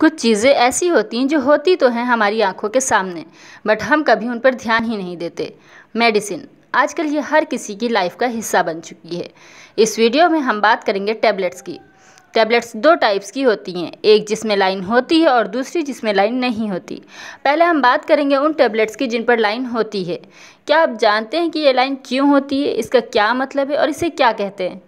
कुछ चीज़ें ऐसी होती हैं जो होती तो हैं हमारी आंखों के सामने बट हम कभी उन पर ध्यान ही नहीं देते मेडिसिन आजकल ये हर किसी की लाइफ का हिस्सा बन चुकी है इस वीडियो में हम बात करेंगे टैबलेट्स की टैबलेट्स दो टाइप्स की होती हैं एक जिसमें लाइन होती है और दूसरी जिसमें लाइन नहीं होती पहले हम बात करेंगे उन टैबलेट्स की जिन पर लाइन होती है क्या आप जानते हैं कि ये लाइन क्यों होती है इसका क्या मतलब है और इसे क्या कहते हैं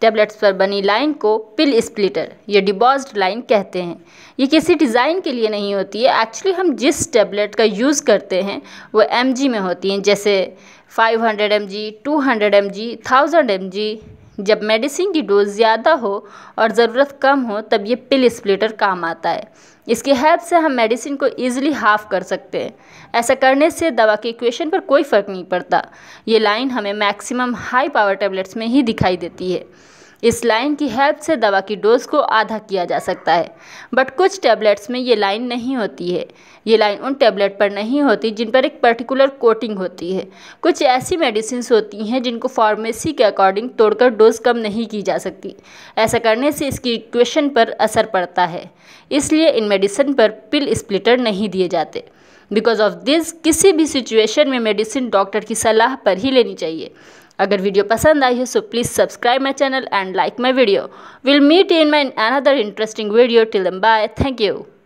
टेबलेट्स पर बनी लाइन को पिल स्प्लिटर या डिबॉज लाइन कहते हैं ये किसी डिज़ाइन के लिए नहीं होती है एक्चुअली हम जिस टेबलेट का यूज़ करते हैं वो एम में होती हैं जैसे 500 hundred M G two hundred M G thousand M G जब मेडिसिन की डोज़ ज़्यादा हो और ज़रूरत कम हो तब ये पिल स्प्लिटर काम आता है इसकी हेल्प से हम मेडिसिन को ईजिली हाफ कर सकते हैं ऐसा करने से दवा के इक्वेशन पर कोई फ़र्क नहीं पड़ता ये लाइन हमें मैक्सिमम हाई पावर टेबलेट्स में ही दिखाई देती है इस लाइन की हेल्प से दवा की डोज़ को आधा किया जा सकता है बट कुछ टैबलेट्स में ये लाइन नहीं होती है ये लाइन उन टैबलेट पर नहीं होती जिन पर एक पर्टिकुलर कोटिंग होती है कुछ ऐसी मेडिसिन होती हैं जिनको फार्मेसी के अकॉर्डिंग तोड़कर डोज़ कम नहीं की जा सकती ऐसा करने से इसकी इक्वेशन पर असर पड़ता है इसलिए इन मेडिसिन पर पिल स्प्लिटर नहीं दिए जाते बिकॉज ऑफ दिस किसी भी सिचुएशन में मेडिसिन डॉक्टर की सलाह पर ही लेनी चाहिए अगर वीडियो पसंद आई हो so please subscribe my channel and like my video will meet in my another interesting video till then bye thank you